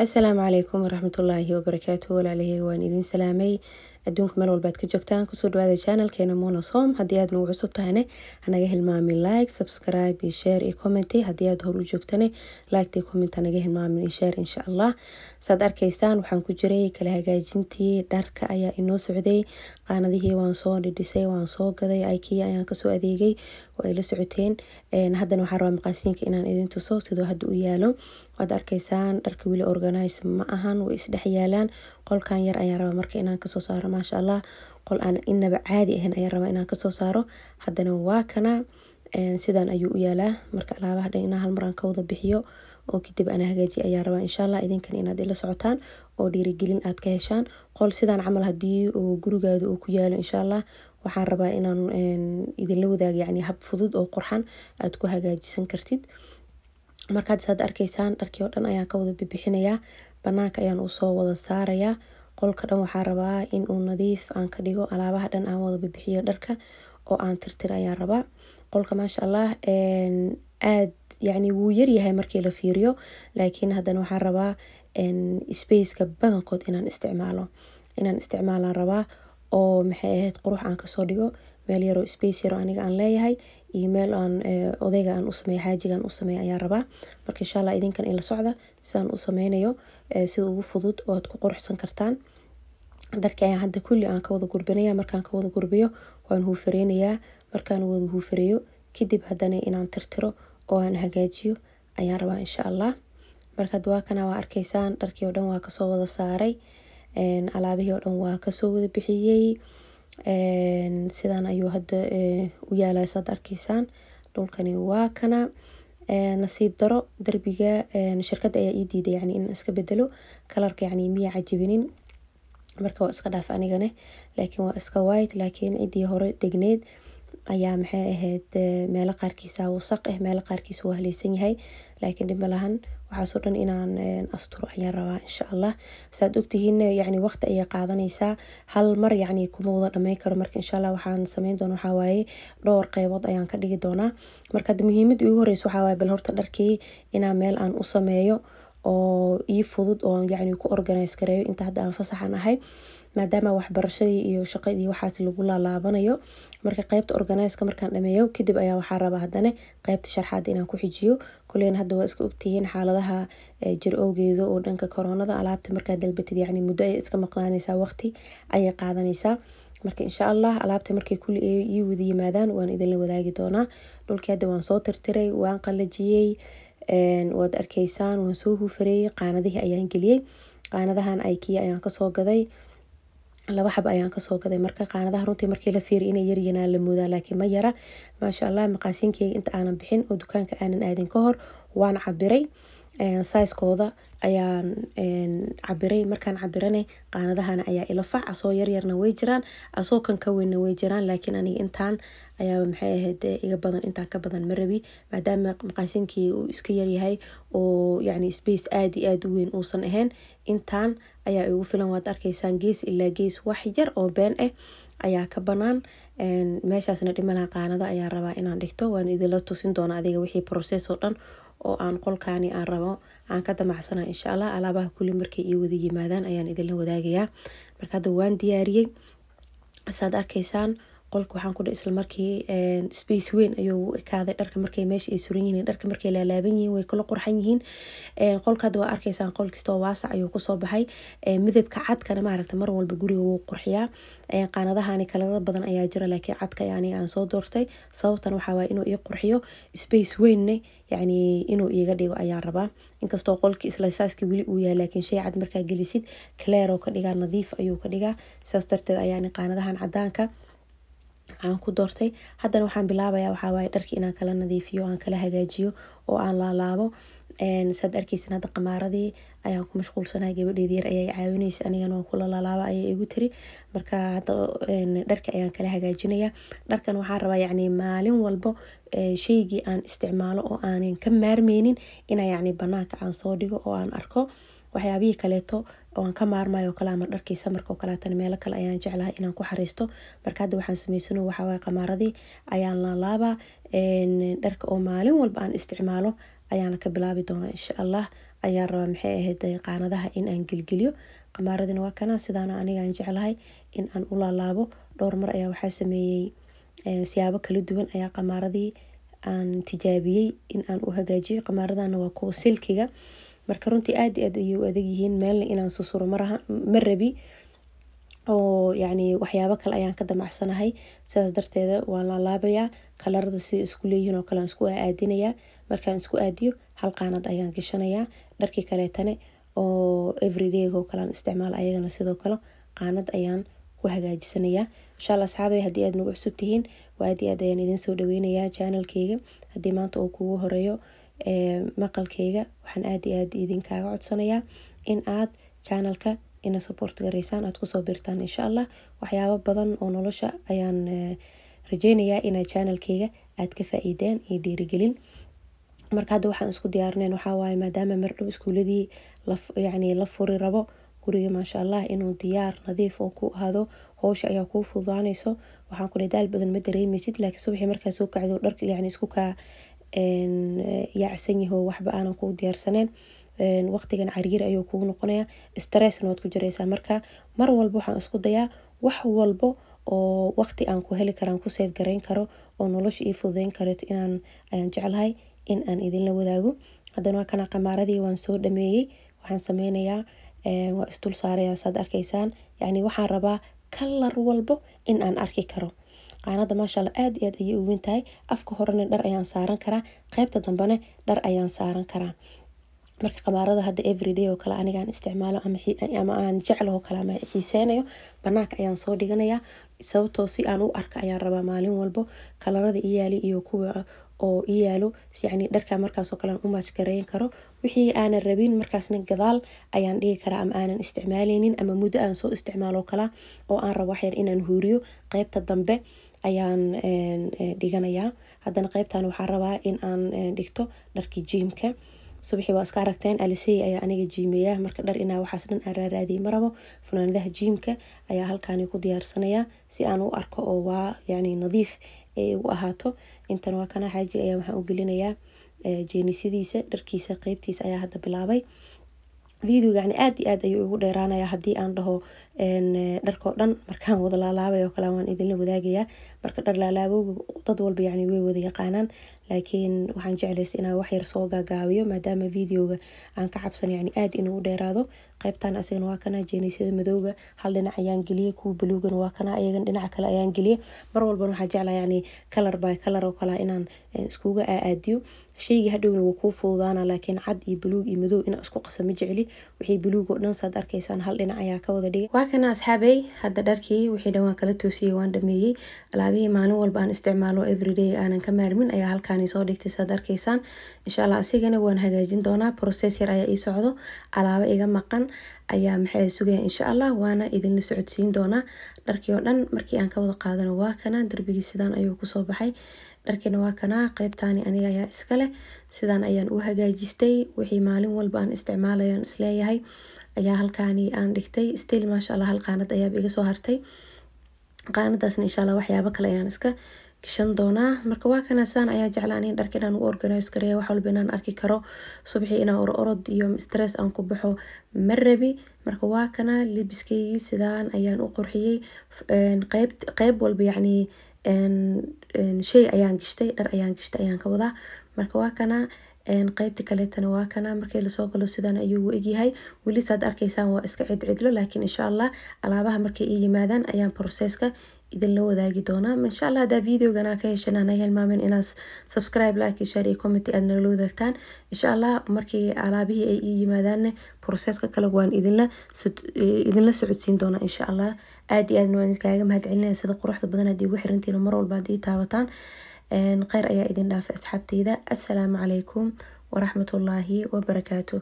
asalaamu calaykum waraxmatullaahi wabarakaatu walaalahey waan idin salaamay adduunka meel walbaad ka joogtaan kusoo dhawaada janalkeena monosom haddii aad nagu cusub tahayne hanaga hilmaamin like subscribe iyo share iyo comment haddii aad hor u joogtane liketa iyo comment hanaga hilmaamin iyo share insha allah saad arkaysaan waxaan ku jiray kala hagaajintii dharka ayaa inoo socday qaanadihii waan soo dhidhisay waan soo gaday aikia ayaan kasoo adeegay oo ay la socoteen haddana waxaan rabaa maqaasiinka inaan idin tuso sidoo hadda u yaalo waad arkaysaan dharka weli organize ma ahan way isdhex yaalaan qolkan yar ayaan rabaa marka inaan kasoo saaro maasha allah qol aan inaba caadi ahayn ayaan rabaa inaan kasoo saaro haddana waa kana sidaan ayuu u yaalaa marka alaabaha dhan inaa halmaraan ka wada bixiyo oo kadib ana hagaajiye ayaa rabaa inshaalla idinkan inaad ila socotaan oo dhiirigelin aad ka heshaan qol sidaan camal hadii uu gurigaada uu ku yaalo insha allah waxaan rabaa inaan idinla wadaago yacni hab fudud oo qurxan aad ku hagaajisan kartid markaad is arkaysaan dharkii oo dhan ayaan ka wada bibixinayaa banaanka ayaan usoo wada saarayaa qolka dhan waxaa rabaa in nadiif aan ka dhigo alaabaha dhan aan wada bibixiyo dharka oo aan tirtir ayaan rabaa qolka maasha allah aad yani wuu yaryahay markii la fiiriyo laakiin haddana waxaan rabaa spaceka badankood inaan isticmaalo inaan isticmaalaan rabaa oo maxay ahayd qurux aan kasoo dhigo meel yaroo space yaroo aniga aan leeyahay iyo meel aan eh, odayga aan u sameeyo xaajiga aan u sameeyo ayaan rabaa marka insha allah idinkan ila socda sidaan u sameynayo eh, sida ugu fudud oo aad ku quruxsan kartaan dharka ayaan hadda kulli aan kawada gurbinaya markaan kawada gurbiyo waan huufareynaya markaan wada huufareeyo kadib haddana inaan tirtiro oo aan hagaajiyo ayaan rabaa insha allah marka dawaakana waa arkaysaan dharkii oo dhan waa kasoo wada saaray alaabihii oo dhan waa kasoo wada bixiyey sidaan ayuu hadda u yaalaa saad arkaysaan dhulkani waa kana nasiib daro darbiga shirkadda ayaa ii diiday yani in iska bedelo kalarka yani miya cajibinin marka waa iska dhaaf anigane laakiin waa iska white laakiin cidii hore degneed ayaa maxay ahayd eh, meelo qaarkiisa wasaq ah meelo qaarkiisa waa haleysan yahay laakiin dhib malahan waxaasoo dhan inaan eh, asturo ayaan rabaa insha allah saad ogtihiin yani waqti ayaa qaadanaysaa hal mar yani kuma wada dhameyn karo marka insha allah waxaan sameyn doona waxaa dhowr qeybood ayaan ka dhigi doonaa marka ad muhiimad iigu horeysa waxaa waaye bal horta dharkii inaan meel aan u sameeyo oo ii fudud oo yani ku organize gareeyo inta hadda aan fasaxan ahay maadaama waxbarashadii iyo shaqadii waxaas lagu laalaabanayo marka qaybta organiska markaan dhameeyo kadib ayaa waxaa rabaa haddana qaybta sharxaada inaan ku xijiyo kuleyna hadda waa iska ogtihiin xaaladaha eh, jir owgeeda oo dhanka koronada alaabta markaa dalbatid yani muddo ayay iska maqnaanaysaa waqti ayay qaadanaysaa marka insha allah alaabta markay kulli ii wada yimaadaan waan idinla wadaagi doonaa dhulkii hadda waan soo tirtiray waan qalajiyey eh, waad arkaysaan waan soo hufareeyey qaanadihii ayaan geliyey qaanadahan aikiya ayaan kasoo gaday laba xab ayaan kasoo gaday marka qaanadaha runtii markii la fiiriy inay yaryanaan la moodaa laakiin ma yara maasha allah maqaasiinkeyga inta aanan bixin oo dukaanka aanan aadin ka hor waan cabiray saiskooda ayaan cabiray markaan cabirane qaanadahana ayaa ila fac asoo yaryarna way jiraan asoo kan ka weynna way jiraan laakiin aniga intaan ayaa maxay ahayd iga badan intaan ka badan ma rabi maadaama maqaasinkii uu iska yaryahay oo yacni space aad iyo aad u weyn uusan ahayn intaan ayaa igu filan waad arkaysaan gees ilaa gees wax yar oo been ah ayaa ka banaan meeshaasna dhimalaha qaanado ayaan rabaa inaan dhigto waan idinla tusin doona adiga wixii process oo dhan oo aan qolkaani aan rabo aan ka damacsanaa insha allah alaabaha kulli markay ii wada yimaadaan ayaan idinla wadaagayaa marka hadda waan diyaariyey saad arkaysaan qolka waxaan kudhe isla markii space weyn ayuu u ekaaday dharka markay meesha ay suran yihiin dharka markay laalaaban yihiin way kala qurxan yihiin qolka hadda waa arkaysaan qol kastoo waasac ayuu kusoo baxay midabka cadkana maaragta mar walba guriga wuu qurxiyaa qaanadahani kalaro badan ayaa jira laakiin cadka yani aan soo doortay sababtan waxaa inuu ii qurxiyo space weynne yani inuu iiga dhigo ayaan rabaa inkastoo qolki islasaaski weli uu yahay laakiin shay cad markaa gelisid kaleeroo ka dhigaa nadiif ayuu ka dhigaa saas darteed ayaan qaanadahan cadaanka aan ku doortay haddana waxaan bilaabaya waxaa waaye dharki inaan kala nadiifiyo aan kala hagaajiyo oo aan laalaabo saad arkeysin hadda qamaaradii ayaan ku mashquulsanahay gabadheedi yar ayaa caawineysa anigana waan kula laalaaba ayay igu tiri marka hadda dharka ayaan kala hagaajinaya dharkan waxaan rabaa yacni maalin walbo sheygii aan isticmaalo oo aanan ka maarmeynin ina yacni banaanka aan soo dhigo oo aan arko waxyaabihii kaleeto aan ka maarmayo kale ama dharkii samarka oo meelo kale ayaan jeclahay inaan ku xariisto marka hadda waxaan sameysano waxaawaaye qamaaradii ayaan laalaabaa dharka oo maalin walba aan isticmaalo ayaana ka bilaabi doonaa insha allah ayaan rabaa maxay ahayd qaanadaha in aan gelgeliyo qamaaradina waa kana sidaana anigaan jeclahay in aan u laalaabo dhowr mar ayaa waxaa sameeyey siyaabo kala duwan ayaa qamaaradii aan tijaabiyey in aan u hagaajiyo qamaaradana waa kuwa silkiga marka runtii aad aad ayay u adag yihiin meelna inaan susuro ma rabi oo yani waxyaabo kale ayaan ka damacsanahay sidaas darteeda waan laalaabaya kalarada siday isku leeyihiin oo kale aan isku aadinayaa markaan isku aadiyo hal qaanad ayaan gashanayaa dharkii kaleetane oo everydaygo kalean isticmaal ayagana sidoo kale qaanad ayaan ku hagaajisanayaa inshaalla asxaabay haddii aad nagu cusub tihiin waaad aad ayaan idin dhaweynayaa janalkeyga haddii maanta uu kugu horeeyo eh, maqalkeyga waxaan aad aad idinkaaga codsanayaa in aad janalka ina support garaysaan aad kusoo biirtaan insha allah waxyaabo badan oo nolosha ayaan eh, rajeynayaa inaad janalkeyga aad ka faa iyo dhiirigelin marka hadda waxaan isku diyaarinayn waxaa maadaama mardhow iskuuladii yani la furi rabo guriga maashaallah inuu diyaar nadiif oo ku ahaado howsha ayaa kuu fududaaneyso waxaan kudhe daal badan ma dareemeysid laakiin subaxii markaa soo kacdo dharka yacni isku kaa yaacsan yaho waxba aanan kuu diyaarsaneen waqtigan cariir ayuu kugu noqonaya stressna waad ku jireysaa marka mar walba waxaan isku dayaa wax walbo oo waqti aan ku heli karaan ku seef gareyn karo oo nolosha ii fududeyn kareto inaan ayaan jeclahay in aan idinla wadaago haddana waa kana waan soo dhameeyey waxaan sameynayaa Eh, waa isdul saaraya saad arkeysaan yani waxaan rabaa kalar walbo in aan arki karo qaanada maashaalla aad iyo aad ayay u weyn tahay afka horena dhar ayaan saaran karaa qeybta dambena dhar ayaan saaran karaa marka qamaarada hadda everyday oo kale anigaan isticmaalo ama aan jeclahoo kale ama xiiseynayo banaanka ayaan soo dhiganayaa sababtoo si aan u arka ayaan rabaa maalin walbo kalarada iyaali iyo kuwa oo iyaalo yacni dharka markaas oo u match karo wixii aanan rabin markaasna gadaal ayaan dhigi karaa ama aanan isticmaaleynin ama muddo aan soo isticmaalo kala oo aan rabo waxyar inaan huuriyo qeybta dambe ayaan eh, dhiganayaa haddana qeybtan waxaa rabaa in aan eh, dhigto dharkii jiimka subixii waa iska aragteen alisey ayaa aniga jiimeyaa marka dhar inaa waxaas dhan aan raaraadiyay marabo funaanadaha jiimka ayaa halkaani ku diyaarsanayaa si aan u arko oo waa yani nadiif u ahaato intan waa kana xaaji ayaa waxaan u gelinayaa jeenisyadiisa dharkiisa qeybtiisa ayaa hadda bilaabay videoga yani aad iyo aad ayuu igu dheeraanaya haddii aan dhaho dharkoo dhan markaan wada laalaabay oo kale waan idinla wadaagayaa marka dhar laalaabowga dad walba yani way wada yaqaanaan laakiin waxaan jeclaysa inaan waxyar soo gaagaabiyo maadaama videoga aan ka cabsan yani aad inuu u dheeraado qaybtan asagana waa kanaa jeenaysyada madowga hal dhinac ayaan geliyey kuwa baluugana waa kanaa ayagan dhinaca kale ayaan geliyey mar walbana waxaa jeclaa yani kalar by kalar oo kalea inaan iskuga aadiyo sheyga hadhowna wuu kuu fududaana laakiin cad iyo buluug iyo madow inaa isku qasa ma jecli wixii buluug oo dhan saad arkaysaan hal dhinac ayaa ka wada dhigay waa kana asxaabey hadda dharkii wixii dhan waan kala toosiyey waan dhameeyey alaabihii maalin walba aan isticmaalo everyday aanan ka maarmin ayaa halkaani soo dhigtay saad arkaysaan insha allah asigana waan hagaajin doonaa process yar ayaa ii socdo alaabo iga maqan ayaa maxay sugaya insha allah waana idinla socodsiin doonaa dharkii oo dhan markii aan ka wada qaadano waa kana darbigii sidaan ayuu kusoo baxay dharkina waa kanaa qeybtaani aniga ayaa iskaleh sidaan ayaan u hagaajistay wixii maalin walba aan isticmaalayan isleeyahay ayaa halkaani aan dhigtay stil maasha hal qaanad ayaaba iga soo hartay qaanadaasna insha waxyaabo kale ayaan iska gashan doonaa marka waa kana saan ayaa jeclaan in dharka inaan u organise gareeya wax walba inaan arki karo subxii inaan oro iyo stress aan ku baxo ma rabi marka waa kana libiskaygii sidaan ayaan u qurxiyey qeyb walba yacni shay ayaan gashtay dhar ayaan gashtay ayaan ka wadaa marka waa kana qeybta kaleetana waa kana markii lasoo galo sidan ayuu u egyahay weli saad arkaysaan waa iska cidcidlo laakiin insha allah alaabaha markay ii yimaadaan ayaan processka idinla wadaagi doonaa insha allah haddaa videogana ka heshan ana hilmaamin inaad subscribe like share iyo comment aad nagala wadaagtaan insha allah markii alaabihii ay ii yimaadaanne processka kale waan idinla idinla socodsiin doonaa insha allah aad iyo aadna waan iskaaga mahadcelinaya sida quruxda badan aad igu xirantihiin mar walba haddii taabataan kheyr ayaa idin dhaafay asxaabteyda assalaamu calaykum waraxmatullaahi wabarakaatu